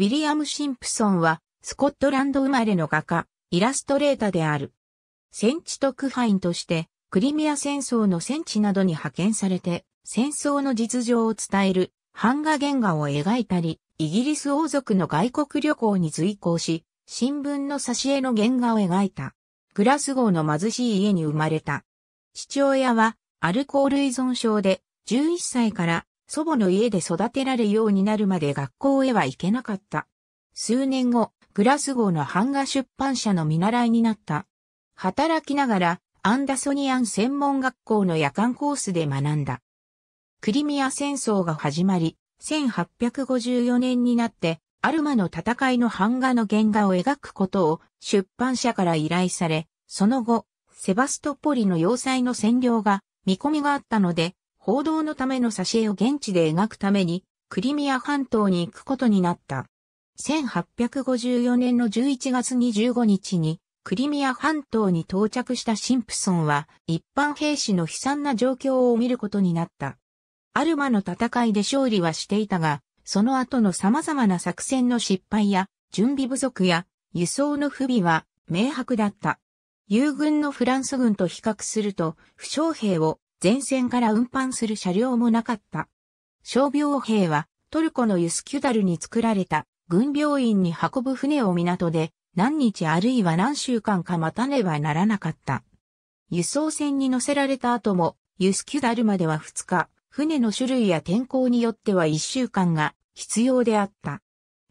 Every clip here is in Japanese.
ウィリアム・シンプソンは、スコットランド生まれの画家、イラストレーターである。戦地特派員として、クリミア戦争の戦地などに派遣されて、戦争の実情を伝える、版画原画を描いたり、イギリス王族の外国旅行に随行し、新聞の挿絵の原画を描いた。グラスゴーの貧しい家に生まれた。父親はアルコール依存症で11歳から祖母の家で育てられるようになるまで学校へは行けなかった。数年後、グラスゴーの版画出版社の見習いになった。働きながら、アンダソニアン専門学校の夜間コースで学んだ。クリミア戦争が始まり、1854年になって、アルマの戦いの版画の原画を描くことを出版社から依頼され、その後、セバストポリの要塞の占領が見込みがあったので、報道のための挿絵を現地で描くために、クリミア半島に行くことになった。1854年の11月25日に、クリミア半島に到着したシンプソンは、一般兵士の悲惨な状況を見ることになった。アルマの戦いで勝利はしていたが、その後の様々な作戦の失敗や、準備不足や、輸送の不備は、明白だった。友軍のフランス軍と比較すると、負傷兵を前線から運搬する車両もなかった。傷病兵はトルコのユスキュダルに作られた軍病院に運ぶ船を港で何日あるいは何週間か待たねばならなかった。輸送船に乗せられた後もユスキュダルまでは2日、船の種類や天候によっては1週間が必要であった。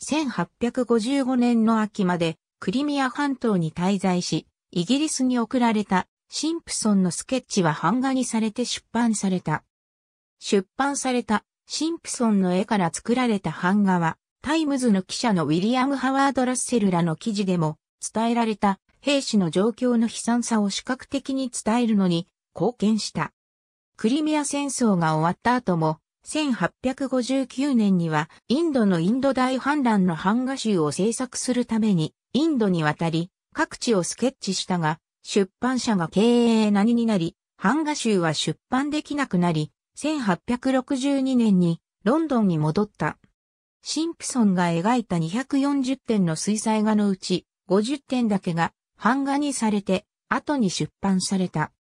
1855年の秋までクリミア半島に滞在し、イギリスに送られたシンプソンのスケッチは版画にされて出版された。出版されたシンプソンの絵から作られた版画は、タイムズの記者のウィリアム・ハワード・ラッセルらの記事でも伝えられた兵士の状況の悲惨さを視覚的に伝えるのに貢献した。クリミア戦争が終わった後も、1859年にはインドのインド大反乱の版画集を制作するためにインドに渡り、各地をスケッチしたが、出版社が経営何になり、版画集は出版できなくなり、1862年にロンドンに戻った。シンプソンが描いた240点の水彩画のうち50点だけが版画にされて後に出版された。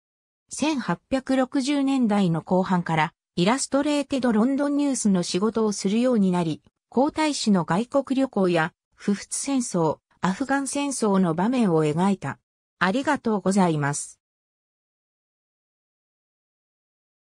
1860年代の後半からイラストレーテドロンドンニュースの仕事をするようになり、皇太子の外国旅行や不仏戦争、アフガン戦争の場面を描いた。ありがとうございます。